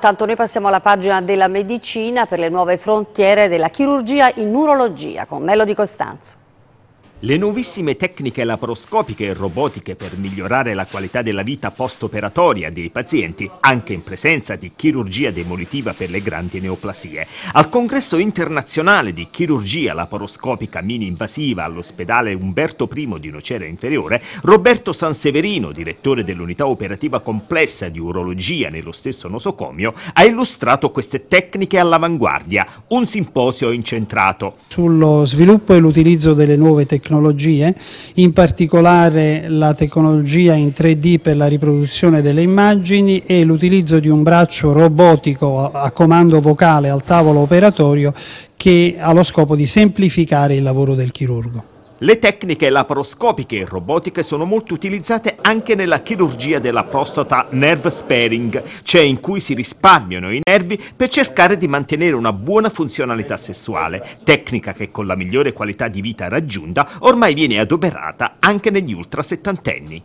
Intanto noi passiamo alla pagina della medicina per le nuove frontiere della chirurgia in urologia con Nello Di Costanzo. Le nuovissime tecniche laparoscopiche e robotiche per migliorare la qualità della vita post-operatoria dei pazienti, anche in presenza di chirurgia demolitiva per le grandi neoplasie. Al congresso internazionale di chirurgia laparoscopica mini-invasiva all'ospedale Umberto I di Nocera Inferiore, Roberto Sanseverino, direttore dell'unità operativa complessa di urologia nello stesso nosocomio, ha illustrato queste tecniche all'avanguardia, un simposio incentrato. Sullo sviluppo e l'utilizzo delle nuove tecnologie tecnologie, in particolare la tecnologia in 3D per la riproduzione delle immagini e l'utilizzo di un braccio robotico a comando vocale al tavolo operatorio che ha lo scopo di semplificare il lavoro del chirurgo. Le tecniche laparoscopiche e robotiche sono molto utilizzate anche nella chirurgia della prostata nerve sparing, cioè in cui si risparmiano i nervi per cercare di mantenere una buona funzionalità sessuale, tecnica che con la migliore qualità di vita raggiunta ormai viene adoperata anche negli ultra settantenni.